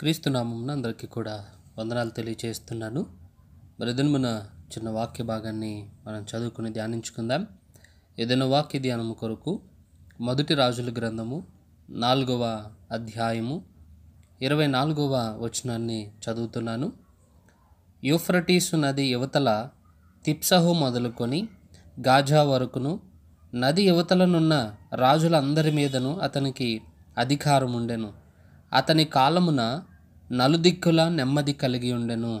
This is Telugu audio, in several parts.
క్రీస్తునామం అందరికీ కూడా వందనాలు తెలియచేస్తున్నాను మరిదిన మన చిన్న వాక్య భాగాన్ని మనం చదువుకుని ధ్యానించుకుందాం ఏదైనా వాక్య ధ్యానం కొరకు మొదటి రాజుల గ్రంథము నాలుగవ అధ్యాయము ఇరవై నాలుగవ వచనాన్ని చదువుతున్నాను యూఫ్రటీసు నది యువతల తిప్సహు మొదలుకొని గాజా వరకును నది యువతలనున్న రాజులందరి మీదను అతనికి అధికారం ఉండెను అతని కాలమున నలుదిక్కుల నెమ్మది కలిగి ఉండెను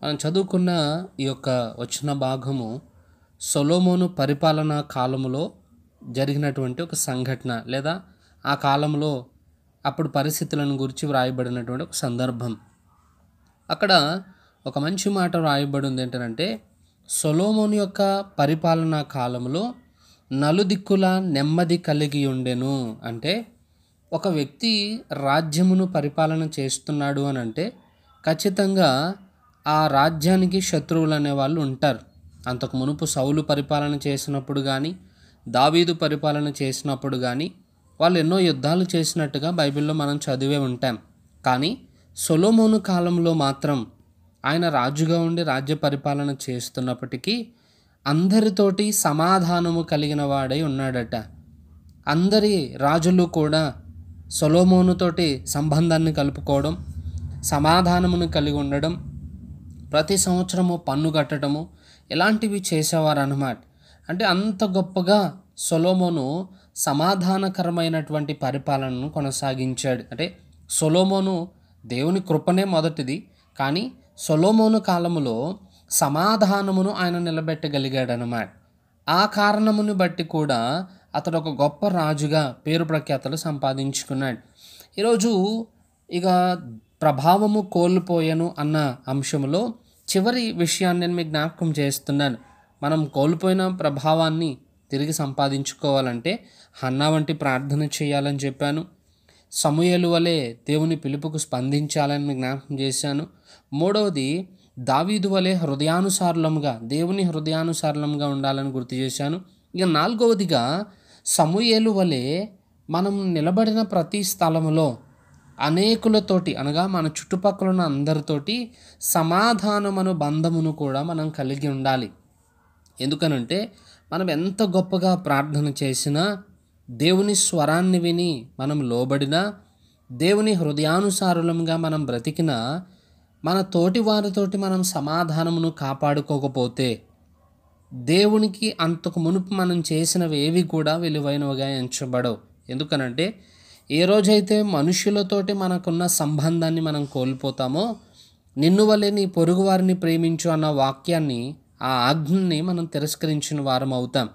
మనం చదువుకున్న ఈ యొక్క వచ్చిన భాగము సొలోమోను పరిపాలనా కాలములో జరిగినటువంటి ఒక సంఘటన లేదా ఆ కాలంలో అప్పుడు పరిస్థితులను గురించి వ్రాయబడినటువంటి ఒక సందర్భం అక్కడ ఒక మంచి మాట వ్రాయబడింది ఏంటంటే సొలోమోన్ యొక్క పరిపాలనా కాలంలో నలుదిక్కుల నెమ్మది కలిగి ఉండెను అంటే ఒక వ్యక్తి రాజ్యమును పరిపాలన చేస్తున్నాడు అని అంటే ఖచ్చితంగా ఆ రాజ్యానికి శత్రువులు అనేవాళ్ళు ఉంటారు అంతకు మునుపు సౌలు పరిపాలన చేసినప్పుడు కానీ దావీదు పరిపాలన చేసినప్పుడు కానీ వాళ్ళు ఎన్నో యుద్ధాలు చేసినట్టుగా బైబిల్లో మనం చదివే ఉంటాం కానీ సొలోమోను కాలంలో మాత్రం ఆయన రాజుగా ఉండి రాజ్య పరిపాలన చేస్తున్నప్పటికీ అందరితోటి సమాధానము కలిగిన వాడై ఉన్నాడట అందరి రాజులు కూడా సొలోమోనుతోటి సంబంధాన్ని కలుపుకోవడం సమాధానమును కలిగి ఉండడం ప్రతి సంవత్సరము పన్ను కట్టడము ఇలాంటివి చేసేవారు అనమాట అంటే అంత గొప్పగా సొలోమోను సమాధానకరమైనటువంటి పరిపాలనను కొనసాగించాడు అంటే సొలోమోను దేవుని కృపనే మొదటిది కానీ సొలోమోను కాలములో సమాధానమును ఆయన నిలబెట్టగలిగాడనమాట ఆ కారణమును బట్టి కూడా అతడు ఒక గొప్ప రాజుగా పేరు ప్రఖ్యాతలు సంపాదించుకున్నాడు ఈరోజు ఇక ప్రభావము కోల్పోయాను అన్న అంశంలో చివరి విషయాన్ని నేను మీకు జ్ఞాపకం చేస్తున్నాను మనం కోల్పోయిన ప్రభావాన్ని తిరిగి సంపాదించుకోవాలంటే హన్నా వంటి ప్రార్థన చేయాలని చెప్పాను సమూహలు వలె దేవుని పిలుపుకు స్పందించాలని జ్ఞాపకం చేశాను మూడవది దావీదు వలె హృదయానుసారులముగా దేవుని హృదయానుసారులముగా ఉండాలని గుర్తు చేశాను ఇక నాలుగవదిగా సమూయేలు వలె మనం నిలబడిన ప్రతి స్థలంలో అనేకులతోటి అనగా మన చుట్టుపక్కల ఉన్న అందరితోటి సమాధానమను బంధమును కూడా మనం కలిగి ఉండాలి ఎందుకనంటే మనం ఎంత గొప్పగా ప్రార్థన చేసినా దేవుని స్వరాన్ని విని మనం లోబడినా దేవుని హృదయానుసారులంగా మనం బ్రతికినా మన తోటి వారితోటి మనం సమాధానమును కాపాడుకోకపోతే దేవునికి అంతకు మునుపు మనం చేసినవి ఏవి కూడా విలువైనవిగా ఎంచబడవు ఎందుకనంటే ఏ రోజైతే మనుషులతోటి మనకున్న సంబంధాన్ని మనం కోల్పోతామో నిన్ను వల్లే నీ పొరుగు వారిని ప్రేమించు అన్న వాక్యాన్ని ఆ ఆజ్ఞని మనం తిరస్కరించిన వారం అవుతాం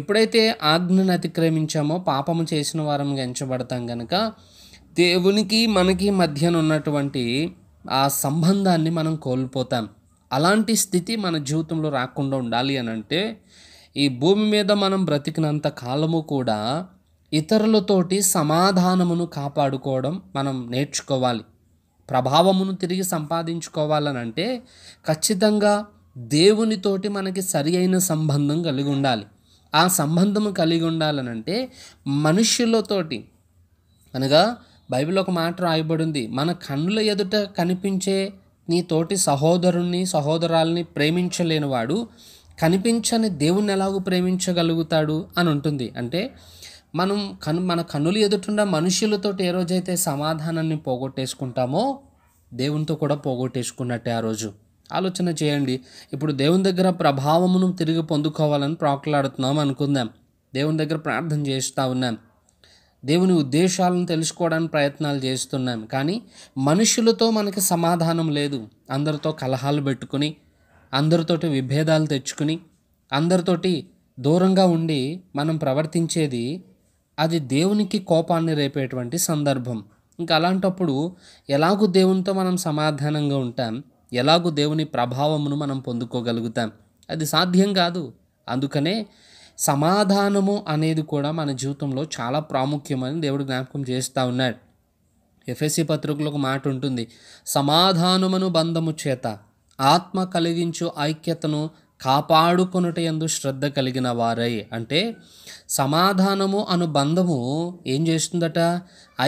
ఎప్పుడైతే ఆజ్ఞను అతిక్రమించామో పాపము చేసిన వారం ఎంచబడతాం కనుక దేవునికి మనకి మధ్యన ఉన్నటువంటి ఆ సంబంధాన్ని మనం కోల్పోతాం అలాంటి స్థితి మన జీవితంలో రాకుండా ఉండాలి అని అంటే ఈ భూమి మీద మనం బ్రతికినంత కాలము కూడా ఇతరులతోటి సమాధానమును కాపాడుకోవడం మనం నేర్చుకోవాలి ప్రభావమును తిరిగి సంపాదించుకోవాలనంటే ఖచ్చితంగా దేవునితోటి మనకి సరి అయిన సంబంధం కలిగి ఉండాలి ఆ సంబంధము కలిగి ఉండాలనంటే మనుషులతోటి అనగా బైబిల్ ఒక మాట రాయబడింది మన కన్నుల ఎదుట కనిపించే నీ తోటి సహోదరుణ్ణి సహోదరాల్ని ప్రేమించలేనివాడు కనిపించని దేవుణ్ణి ఎలాగూ ప్రేమించగలుగుతాడు అని ఉంటుంది అంటే మనం కను మన కన్నులు ఎదుటిండా మనుషులతో ఏ రోజైతే సమాధానాన్ని పోగొట్టేసుకుంటామో దేవునితో కూడా పోగొట్టేసుకున్నట్టే ఆ రోజు ఆలోచన చేయండి ఇప్పుడు దేవుని దగ్గర ప్రభావమును తిరిగి పొందుకోవాలని ప్రాకులాడుతున్నాం అనుకుందాం దేవుని దగ్గర ప్రార్థన చేస్తూ ఉన్నాం దేవుని ఉద్దేశాలను తెలుసుకోవడానికి ప్రయత్నాలు చేస్తున్నాం కానీ మనుషులతో మనకి సమాధానం లేదు అందరితో కలహాలు పెట్టుకుని అందరితోటి విభేదాలు తెచ్చుకుని అందరితోటి దూరంగా ఉండి మనం ప్రవర్తించేది అది దేవునికి కోపాన్ని రేపేటువంటి సందర్భం ఇంకా అలాంటప్పుడు ఎలాగూ దేవునితో మనం సమాధానంగా ఉంటాం ఎలాగూ దేవుని ప్రభావమును మనం పొందుకోగలుగుతాం అది సాధ్యం కాదు అందుకనే సమాధానము అనేది కూడా మన జీవితంలో చాలా ప్రాముఖ్యమని దేవుడు జ్ఞాపకం చేస్తూ ఉన్నాడు ఎఫ్ఎస్సి పత్రికలు ఒక మాట ఉంటుంది సమాధానమును బంధము చేత ఆత్మ కలిగించు ఐక్యతను కాపాడుకొనుట ఎందు శ్రద్ధ కలిగిన వారై అంటే సమాధానము అను బంధము ఏం చేస్తుందట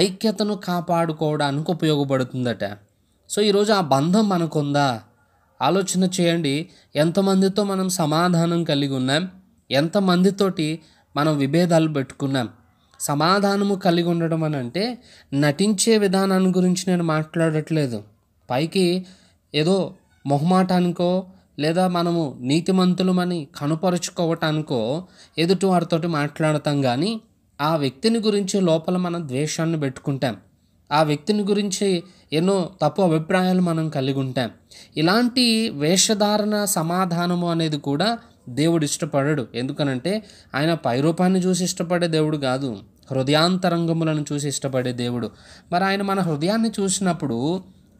ఐక్యతను కాపాడుకోవడానికి ఉపయోగపడుతుందట సో ఈరోజు ఆ బంధం మనకుందా ఆలోచన చేయండి ఎంతమందితో మనం సమాధానం కలిగి ఉన్నాం ఎంతమందితోటి మనం విభేదాలు పెట్టుకున్నాం సమాధానము కలిగి ఉండడం అని అంటే నటించే విధానాన్ని గురించి నేను మాట్లాడట్లేదు పైకి ఏదో మొహమాటానికో లేదా మనము నీతిమంతులమని కనుపరుచుకోవటానికో ఎదుటి వారితోటి మాట్లాడతాం కానీ ఆ వ్యక్తిని గురించి లోపల మనం ద్వేషాన్ని పెట్టుకుంటాం ఆ వ్యక్తిని గురించి ఎన్నో తప్పు అభిప్రాయాలు మనం కలిగి ఉంటాం ఇలాంటి వేషధారణ సమాధానము అనేది కూడా దేవుడు ఇష్టపడడు ఎందుకనంటే ఆయన పైరూపాన్ని చూసి ఇష్టపడే దేవుడు కాదు హృదయాంతరంగములను చూసి ఇష్టపడే దేవుడు మరి ఆయన మన హృదయాన్ని చూసినప్పుడు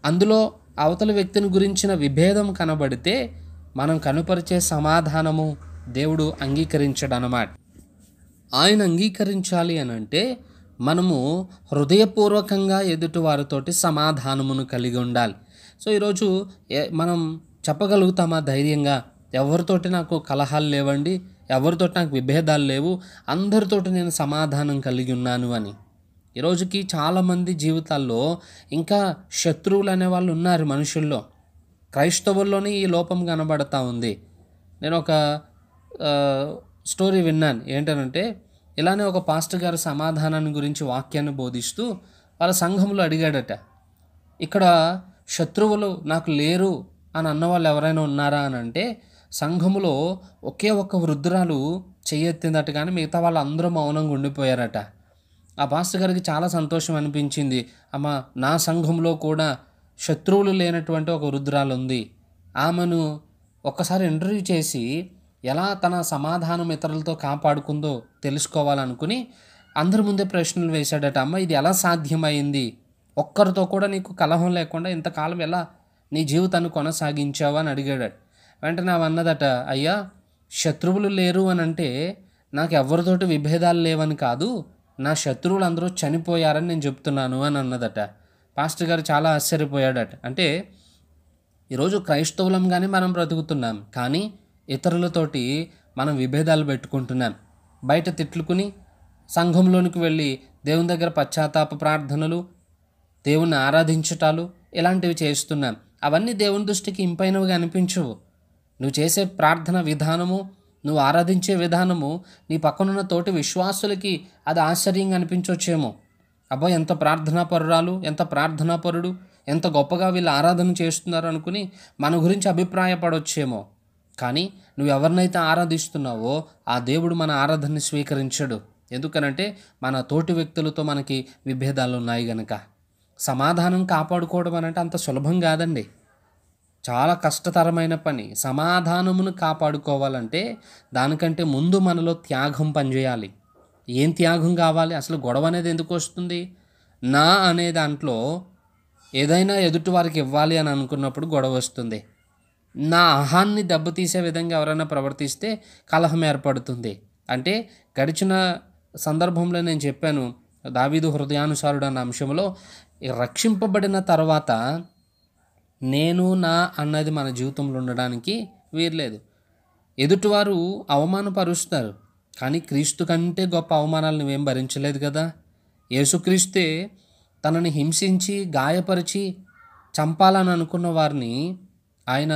అందులో అవతల వ్యక్తిని గురించిన విభేదం కనబడితే మనం కనుపరిచే సమాధానము దేవుడు అంగీకరించడు అన్నమాట ఆయన అంగీకరించాలి అని అంటే మనము హృదయపూర్వకంగా ఎదుటివారితోటి సమాధానమును కలిగి ఉండాలి సో ఈరోజు మనం చెప్పగలుగుతామా ధైర్యంగా ఎవరితోటి నాకు కలహాలు లేవండి ఎవరితోటి నాకు విభేదాలు లేవు అందరితోటి నేను సమాధానం కలిగి ఉన్నాను అని ఈరోజుకి చాలామంది జీవితాల్లో ఇంకా శత్రువులు అనేవాళ్ళు ఉన్నారు మనుషుల్లో క్రైస్తవుల్లోనే ఈ లోపం కనబడతా ఉంది నేను ఒక స్టోరీ విన్నాను ఏంటనంటే ఇలానే ఒక పాస్టర్ గారు సమాధానాన్ని గురించి వాక్యాన్ని బోధిస్తూ వాళ్ళ సంఘంలో అడిగాడట ఇక్కడ శత్రువులు నాకు లేరు అని అన్నవాళ్ళు ఎవరైనా ఉన్నారా అని అంటే సంఘములో ఒకే ఒక్క వృద్ధురాలు చేయెత్తిందట కానీ మిగతా వాళ్ళందరూ మౌనంగా ఉండిపోయారట ఆ పాస్టర్ గారికి చాలా సంతోషం అనిపించింది అమ్మ నా సంఘంలో కూడా శత్రువులు లేనటువంటి ఒక వృద్ధురాలు ఉంది ఆమెను ఒక్కసారి ఇంటర్వ్యూ చేసి ఎలా తన సమాధానం ఇతరులతో కాపాడుకుందో తెలుసుకోవాలనుకుని అందరి ముందే ప్రశ్నలు వేశాడట అమ్మ ఇది ఎలా సాధ్యమైంది ఒక్కరితో కూడా నీకు కలహం లేకుండా ఇంతకాలం ఎలా నీ జీవితాన్ని కొనసాగించావా అని అడిగాడట వెంటనే ఆమె అన్నదట అయ్యా శత్రువులు లేరు అని అంటే నాకు ఎవరితోటి విభేదాలు లేవని కాదు నా శత్రువులు అందరూ చనిపోయారని నేను చెప్తున్నాను అని అన్నదట పాస్టర్ గారు చాలా ఆశ్చర్యపోయాడట అంటే ఈరోజు క్రైస్తవులంగానే మనం బ్రతుకుతున్నాం కానీ ఇతరులతోటి మనం విభేదాలు పెట్టుకుంటున్నాం బయట తిట్లుకుని సంఘంలోనికి వెళ్ళి దేవుని దగ్గర పశ్చాత్తాప ప్రార్థనలు దేవుణ్ణి ఆరాధించటాలు ఇలాంటివి చేస్తున్నాం అవన్నీ దేవుని దృష్టికి ఇంపైనవిగా అనిపించవు నువ్వు చేసే ప్రార్థన విధానము నువ్వు ఆరాధించే విధానము నీ పక్కనున్న తోటి విశ్వాసులకి అది ఆశ్చర్యంగా అనిపించొచ్చేమో అబ్బా ఎంత ప్రార్థనా పరురాలు ఎంత ప్రార్థనా పరుడు ఎంత గొప్పగా వీళ్ళు ఆరాధన చేస్తున్నారు అనుకుని మన గురించి అభిప్రాయపడొచ్చేమో కానీ నువ్వు ఎవరినైతే ఆరాధిస్తున్నావో ఆ దేవుడు మన ఆరాధనని స్వీకరించడు ఎందుకనంటే మన తోటి వ్యక్తులతో మనకి విభేదాలు ఉన్నాయి గనక సమాధానం కాపాడుకోవడం అనంటే అంత సులభం కాదండి చాలా కష్టతరమైన పని సమాధానమును కాపాడుకోవాలంటే దానికంటే ముందు మనలో త్యాగం పనిచేయాలి ఏం త్యాగం కావాలి అసలు గొడవ అనేది ఎందుకు వస్తుంది నా అనే దాంట్లో ఏదైనా ఎదుటి వారికి ఇవ్వాలి అని అనుకున్నప్పుడు గొడవ వస్తుంది నా అహాన్ని దెబ్బతీసే విధంగా ఎవరైనా ప్రవర్తిస్తే కలహం ఏర్పడుతుంది అంటే గడిచిన సందర్భంలో నేను చెప్పాను దావీదు హృదయానుసారుడు అన్న అంశంలో రక్షింపబడిన తర్వాత నేను నా అన్నది మన జీవితంలో ఉండడానికి వీర్లేదు ఎదుటివారు అవమానపరుస్తారు కానీ క్రీస్తు కంటే గొప్ప అవమానాలు నువ్వేం భరించలేదు కదా యేసుక్రీస్తే తనని హింసించి గాయపరిచి చంపాలని అనుకున్న వారిని ఆయన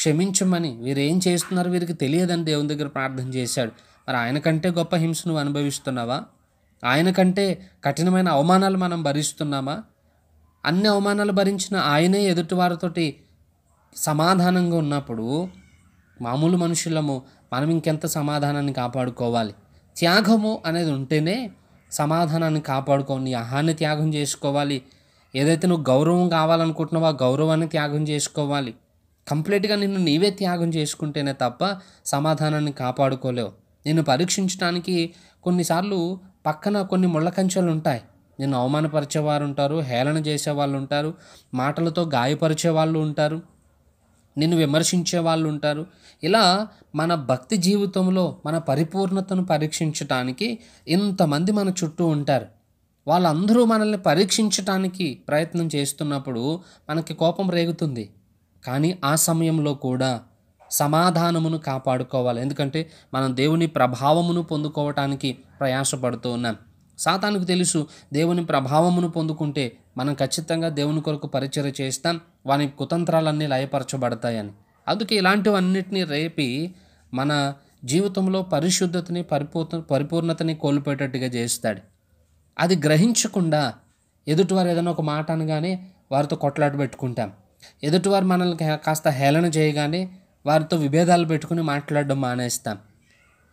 క్షమించమని వీరేం చేస్తున్నారు వీరికి తెలియదని దేవుని దగ్గర ప్రార్థన చేశాడు మరి ఆయన కంటే గొప్ప హింస నువ్వు అనుభవిస్తున్నావా ఆయన కంటే కఠినమైన అవమానాలు మనం భరిస్తున్నామా అన్ని అవమానాలు భరించిన ఆయనే ఎదుటివారితోటి సమాధానంగా ఉన్నప్పుడు మామూలు మనుషులము మనం ఇంకెంత సమాధానాన్ని కాపాడుకోవాలి త్యాగము అనేది ఉంటేనే సమాధానాన్ని కాపాడుకోని అహాన్ని త్యాగం చేసుకోవాలి ఏదైతే నువ్వు గౌరవం కావాలనుకుంటున్నావో ఆ గౌరవాన్ని త్యాగం చేసుకోవాలి కంప్లీట్గా నిన్ను నీవే త్యాగం చేసుకుంటేనే తప్ప సమాధానాన్ని కాపాడుకోలేవు నిన్ను పరీక్షించడానికి కొన్నిసార్లు పక్కన కొన్ని ముళ్ళ కంచెలు ఉంటాయి నిన్ను వారు ఉంటారు హేళన చేసే వాళ్ళు ఉంటారు మాటలతో గాయపరిచే వాళ్ళు ఉంటారు నిన్ను విమర్శించే వాళ్ళు ఉంటారు ఇలా మన భక్తి జీవితంలో మన పరిపూర్ణతను పరీక్షించటానికి ఇంతమంది మన చుట్టూ ఉంటారు వాళ్ళందరూ మనల్ని పరీక్షించటానికి ప్రయత్నం చేస్తున్నప్పుడు మనకి కోపం రేగుతుంది కానీ ఆ సమయంలో కూడా సమాధానమును కాపాడుకోవాలి ఎందుకంటే మనం దేవుని ప్రభావమును పొందుకోవటానికి ప్రయాసపడుతూ ఉన్నాం సాతానికి తెలుసు దేవుని ప్రభావమును పొందుకుంటే మనం ఖచ్చితంగా దేవుని కొరకు పరిచయం చేస్తాం వాని కుతంత్రాలన్నీ లయపరచబడతాయని అందుకే ఇలాంటివన్నిటిని రేపి మన జీవితంలో పరిశుద్ధతని పరిపూర్ణ పరిపూర్ణతని కోల్పోయేటట్టుగా చేస్తాడు అది గ్రహించకుండా ఎదుటివారు ఏదైనా ఒక మాట అనగానే వారితో కొట్లాట పెట్టుకుంటాం ఎదుటివారు మనల్ని కాస్త హేళన చేయగానే వారితో విభేదాలు పెట్టుకుని మాట్లాడడం మానేస్తాం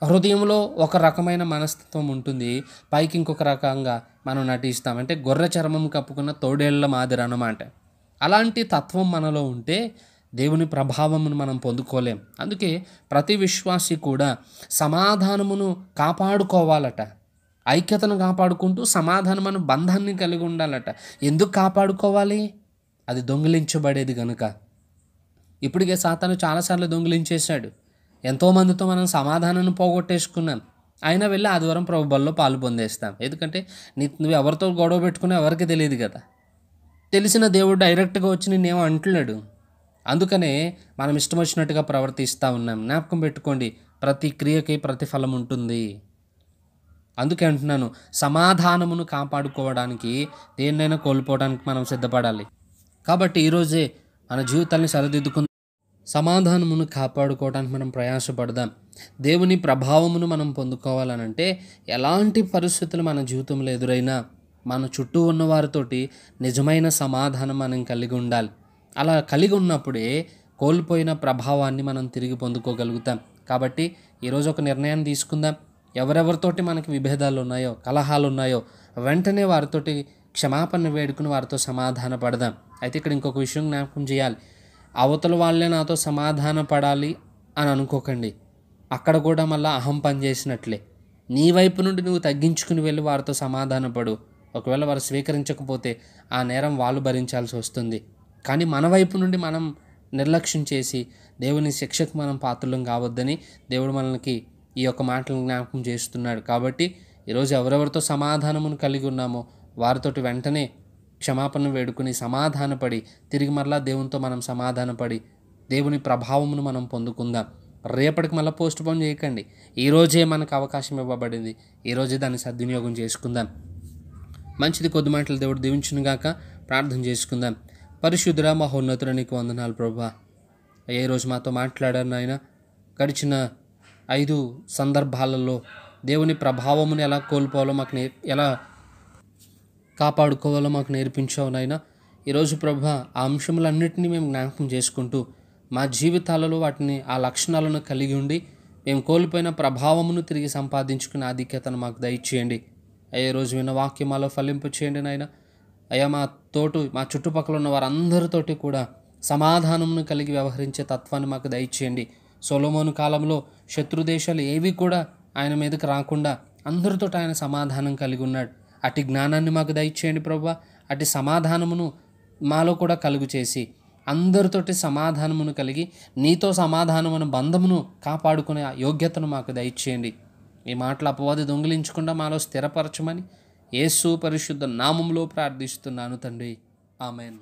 హృదయంలో ఒక రకమైన మనస్తత్వం ఉంటుంది పైకి ఇంకొక రకంగా మనం నటిస్తాం అంటే గొర్రె చర్మం కప్పుకున్న తోడేళ్ల మాదిరి అనమాట అలాంటి తత్వం మనలో ఉంటే దేవుని ప్రభావమును మనం పొందుకోలేం అందుకే ప్రతి విశ్వాసి కూడా సమాధానమును కాపాడుకోవాలట ఐక్యతను కాపాడుకుంటూ సమాధానమను బంధాన్ని కలిగి ఉండాలట ఎందుకు కాపాడుకోవాలి అది దొంగిలించబడేది గనుక ఇప్పటికే సాతాను చాలాసార్లు దొంగిలించేశాడు ఎంతోమందితో మనం సమాధానాన్ని పోగొట్టేసుకున్నాం అయినా వెళ్ళి ఆదివారం బల్లో పాలు పొందేస్తాం ఎందుకంటే నీ నువ్వు ఎవరితో గొడవ పెట్టుకున్నా ఎవరికి తెలియదు కదా తెలిసిన దేవుడు డైరెక్ట్గా వచ్చి నేనేమో అంటున్నాడు అందుకనే మనం ఇష్టం వచ్చినట్టుగా ప్రవర్తిస్తూ ఉన్నాం జ్ఞాపకం పెట్టుకోండి ప్రతి క్రియకి ప్రతిఫలం ఉంటుంది అందుకే అంటున్నాను సమాధానమును కాపాడుకోవడానికి దేన్నైనా కోల్పోవడానికి మనం సిద్ధపడాలి కాబట్టి ఈరోజే మన జీవితాన్ని సరిదిద్దుకుందాం సమాధానమును కాపాడుకోవడానికి మనం ప్రయాసపడదాం దేవుని ప్రభావమును మనం పొందుకోవాలనంటే ఎలాంటి పరిస్థితులు మన జీవితంలో ఎదురైనా మన చుట్టూ ఉన్న వారితోటి నిజమైన సమాధానం మనం కలిగి ఉండాలి అలా కలిగి ఉన్నప్పుడే కోల్పోయిన ప్రభావాన్ని మనం తిరిగి పొందుకోగలుగుతాం కాబట్టి ఈరోజు ఒక నిర్ణయం తీసుకుందాం ఎవరెవరితోటి మనకి విభేదాలు ఉన్నాయో కలహాలు ఉన్నాయో వెంటనే వారితోటి క్షమాపణ వేడుకుని వారితో సమాధాన పడదాం అయితే ఇక్కడ ఇంకొక విషయం జ్ఞాపకం చేయాలి అవతల వాళ్ళే నాతో సమాధాన పడాలి అని అనుకోకండి అక్కడ కూడా మళ్ళీ అహం పనిచేసినట్లే నీ వైపు నుండి నువ్వు తగ్గించుకుని వెళ్ళి వారితో సమాధానపడు ఒకవేళ వారు స్వీకరించకపోతే ఆ నేరం వాళ్ళు భరించాల్సి వస్తుంది కానీ మన వైపు నుండి మనం నిర్లక్ష్యం చేసి దేవుని శిక్షకు మనం పాత్రలం కావద్దని దేవుడు మనకి ఈ యొక్క మాటలను జ్ఞాపకం చేస్తున్నాడు కాబట్టి ఈరోజు ఎవరెవరితో సమాధానమును కలిగి ఉన్నామో వారితోటి వెంటనే క్షమాపణ వేడుకుని సమాధానపడి తిరిగి మరలా దేవునితో మనం సమాధానపడి దేవుని ప్రభావమును మనం పొందుకుందాం రేపటికి మళ్ళీ పోస్ట్ పోన్ చేయకండి ఈరోజే మనకు అవకాశం ఇవ్వబడింది ఈరోజే దాన్ని సద్వినియోగం చేసుకుందాం మంచిది కొద్ది మాటలు దేవుడు దీవించునుగాక ప్రార్థన చేసుకుందాం పరిశుద్ధుడ మహోన్నతుడ నీకు వందనాలు ప్రభా ఏ రోజు మాతో మాట్లాడారు నాయన గడిచిన ఐదు సందర్భాలలో దేవుని ప్రభావమును ఎలా కోల్పోవాలో మాకు ఎలా కాపాడుకోవాలో మాకు నేర్పించావు నాయన ఈరోజు ప్రభ ఆ అంశములన్నింటినీ మేము జ్ఞాపకం చేసుకుంటూ మా జీవితాలలో వాటిని ఆ లక్షణాలను కలిగి ఉండి మేము కోల్పోయిన ప్రభావమును తిరిగి సంపాదించుకునే ఆధిక్యతను మాకు దయచేయండి అయ్యే రోజు విన్న వాక్యమాలో ఫలింపు చేయండి నాయన అయ్యా మా తోటు మా చుట్టుపక్కల ఉన్న వారందరితోటి కూడా సమాధానమును కలిగి వ్యవహరించే తత్వాన్ని మాకు దయచేయండి సొలోమోను కాలంలో శత్రుదేశాలు ఏవి కూడా ఆయన మీదకి రాకుండా అందరితో ఆయన సమాధానం కలిగి ఉన్నాడు అటు జ్ఞానాన్ని మాకు దయచేయండి ప్రభా అటు సమాధానమును మాలో కూడా కలుగు చేసి అందరితోటి సమాధానమును కలిగి నీతో సమాధానమును బంధమును కాపాడుకునే యోగ్యతను మాకు దయచేయండి ఈ మాటలు అపవాది దొంగిలించకుండా మాలో స్థిరపరచమని యేసు పరిశుద్ధ నామంలో ప్రార్థిస్తున్నాను తండ్రి ఆమెన్